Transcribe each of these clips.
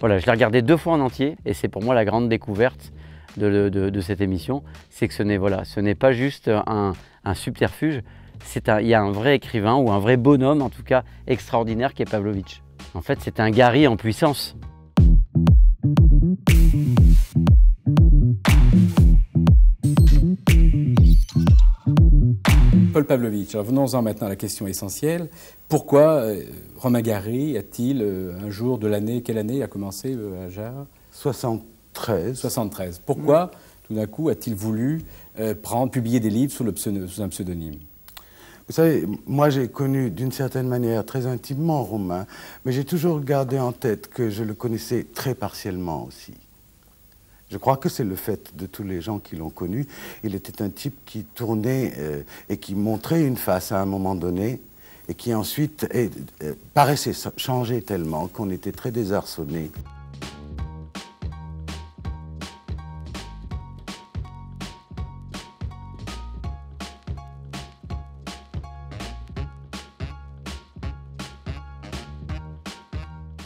Voilà, je l'ai regardé deux fois en entier et c'est pour moi la grande découverte de, cette émission, c'est que ce n'est voilà, pas juste un, un subterfuge, il y a un vrai écrivain ou un vrai bonhomme en tout cas extraordinaire qui est Pavlovitch. En fait, c'est un Gary en puissance. Paul Pavlovitch, venons-en maintenant à la question essentielle. Pourquoi euh, Romain Gary a-t-il euh, un jour de l'année, quelle année a commencé euh, à Jarre 73. 73. Pourquoi, tout d'un coup, a-t-il voulu prendre, publier des livres sous, le sous un pseudonyme vous savez, moi j'ai connu d'une certaine manière très intimement Romain, mais j'ai toujours gardé en tête que je le connaissais très partiellement aussi. Je crois que c'est le fait de tous les gens qui l'ont connu. Il était un type qui tournait euh, et qui montrait une face à un moment donné et qui ensuite euh, paraissait changer tellement qu'on était très désarçonné.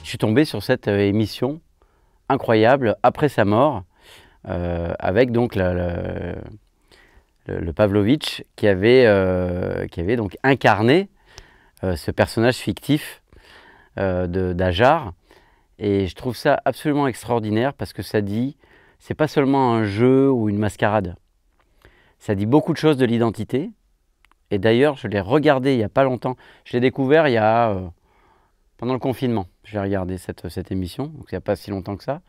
Je suis tombé sur cette euh, émission incroyable après sa mort euh, avec donc le, Pavlovitch qui avait, euh, qui avait donc incarné euh, ce personnage fictif d'Ajar. Et je trouve ça absolument extraordinaire parce que ça dit, c'est pas seulement un jeu ou une mascarade. Ça dit beaucoup de choses de l'identité. Et d'ailleurs, je l'ai regardé il n'y a pas longtemps. Je l'ai découvert il y a. pendant le confinement. J'ai regardé cette, cette émission, donc il n'y a pas si longtemps que ça.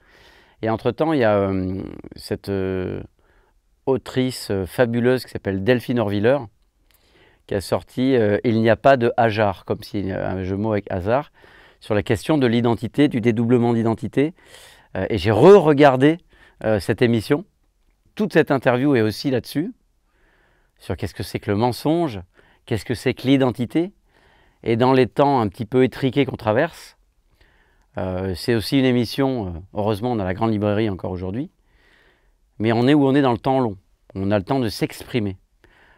Et entre-temps, il y a euh, cette euh, autrice euh, fabuleuse qui s'appelle Delphine Orviller, qui a sorti Il n'y a pas de hasard, comme si un jeu mot avec hasard, sur la question de l'identité, du dédoublement d'identité. et j'ai re-regardé cette émission. Toute cette interview est aussi là-dessus, sur qu'est-ce que c'est que le mensonge, qu'est-ce que c'est que l'identité. Et dans les temps un petit peu étriqués qu'on traverse, euh, c'est aussi une émission, euh, heureusement dans la grande librairie encore aujourd'hui, mais on est où on est dans le temps long. On a le temps de s'exprimer.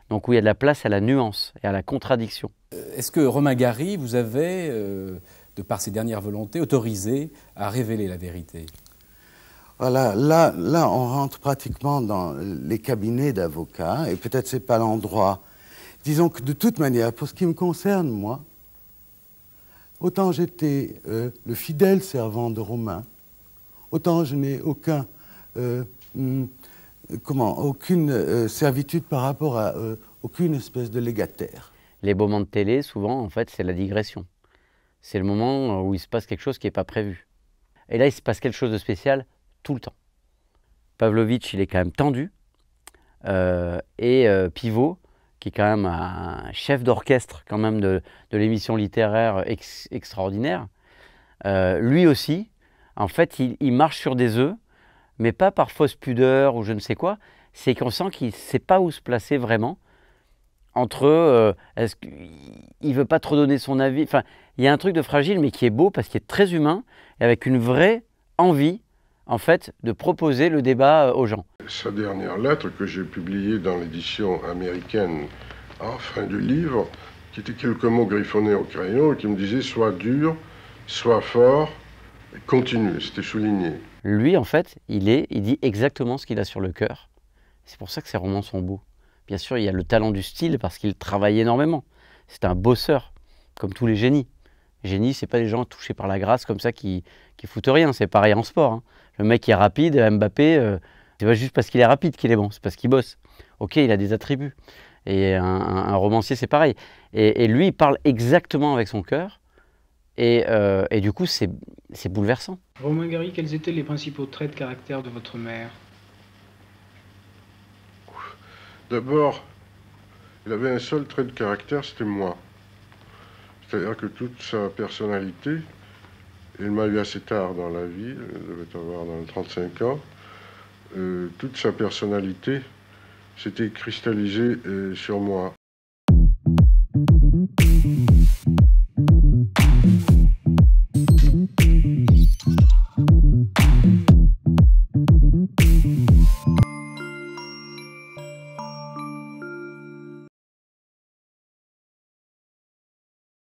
Donc où il y a de la place à la nuance et à la contradiction. Euh, est-ce que Romain Gary vous avez, de par ses dernières volontés, autorisé à révéler la vérité voilà, là, là, on rentre pratiquement dans les cabinets d'avocats, et peut-être c'est pas l'endroit. Disons que de toute manière, pour ce qui me concerne, moi, Autant j'étais euh, le fidèle servant de Romain, autant je n'ai aucun, euh, hum, comment, aucune euh, servitude par rapport à aucune espèce de légataire. Les moments de télé, souvent, en fait, c'est la digression. C'est le moment où il se passe quelque chose qui n'est pas prévu. Et là, il se passe quelque chose de spécial tout le temps. Pavlovitch, il est quand même tendu. et Pivot, qui est quand même un chef d'orchestre quand même de, l'émission littéraire extraordinaire, euh, lui aussi, en fait, il, marche sur des œufs, mais pas par fausse pudeur ou je ne sais quoi. C'est qu'on sent qu'il ne sait pas où se placer vraiment. Entre euh, est-ce qu'il veut pas trop donner son avis. Enfin, il y a un truc de fragile, mais qui est beau parce qu'il est très humain et avec une vraie envie en fait, de proposer le débat euh, aux gens. Sa dernière lettre que j'ai publiée dans l'édition américaine en fin du livre, qui était quelques mots griffonnés au crayon qui me disait Sois dur, sois fort, continue. C'était souligné. Lui, en fait, il, est, il dit exactement ce qu'il a sur le cœur. C'est pour ça que ses romans sont beaux. Bien sûr, il y a le talent du style parce qu'il travaille énormément. C'est un bosseur, comme tous les génies. Génie, c'est pas des gens touchés par la grâce comme ça qui, foutent rien. C'est pareil en sport. Hein. Le mec est rapide, euh, Mbappé, euh, c'est pas juste parce qu'il est rapide qu'il est bon, c'est parce qu'il bosse. Ok, il a des attributs. Et un, romancier, c'est pareil. Et, lui, il parle exactement avec son cœur. Et, euh, et du coup, c'est bouleversant. Romain Gary, quels étaient les principaux traits de caractère de votre mère D'abord, il avait un seul trait de caractère, c'était moi. C'est-à-dire que toute sa personnalité, il m'a eu assez tard dans la vie, elle devait avoir dans les 35 ans, euh, toute sa personnalité s'était cristallisée euh, sur moi.